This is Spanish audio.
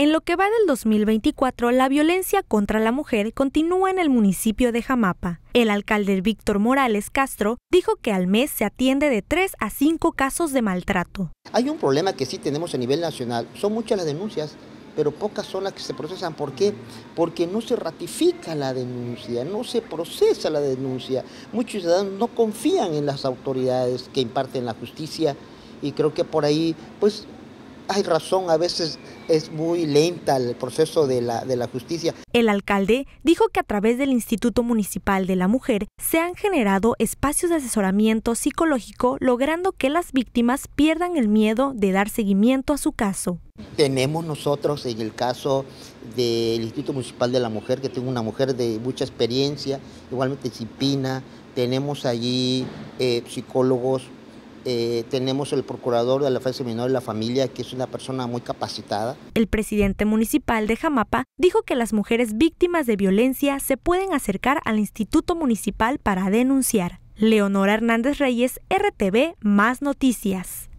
En lo que va del 2024, la violencia contra la mujer continúa en el municipio de Jamapa. El alcalde Víctor Morales Castro dijo que al mes se atiende de tres a 5 casos de maltrato. Hay un problema que sí tenemos a nivel nacional. Son muchas las denuncias, pero pocas son las que se procesan. ¿Por qué? Porque no se ratifica la denuncia, no se procesa la denuncia. Muchos ciudadanos no confían en las autoridades que imparten la justicia y creo que por ahí, pues, hay razón a veces es muy lenta el proceso de la, justicia. El alcalde dijo que a través del Instituto Municipal de la Mujer se han generado espacios de asesoramiento psicológico logrando que las víctimas pierdan el miedo de dar seguimiento a su caso. Tenemos nosotros en el caso del Instituto Municipal de la Mujer, que tengo una mujer de mucha experiencia, igualmente disciplina, tenemos allí eh, psicólogos eh, tenemos el procurador de la defensa menor de la familia, que es una persona muy capacitada. El presidente municipal de Jamapa dijo que las mujeres víctimas de violencia se pueden acercar al Instituto Municipal para denunciar. Leonora Hernández Reyes, RTV, Más Noticias.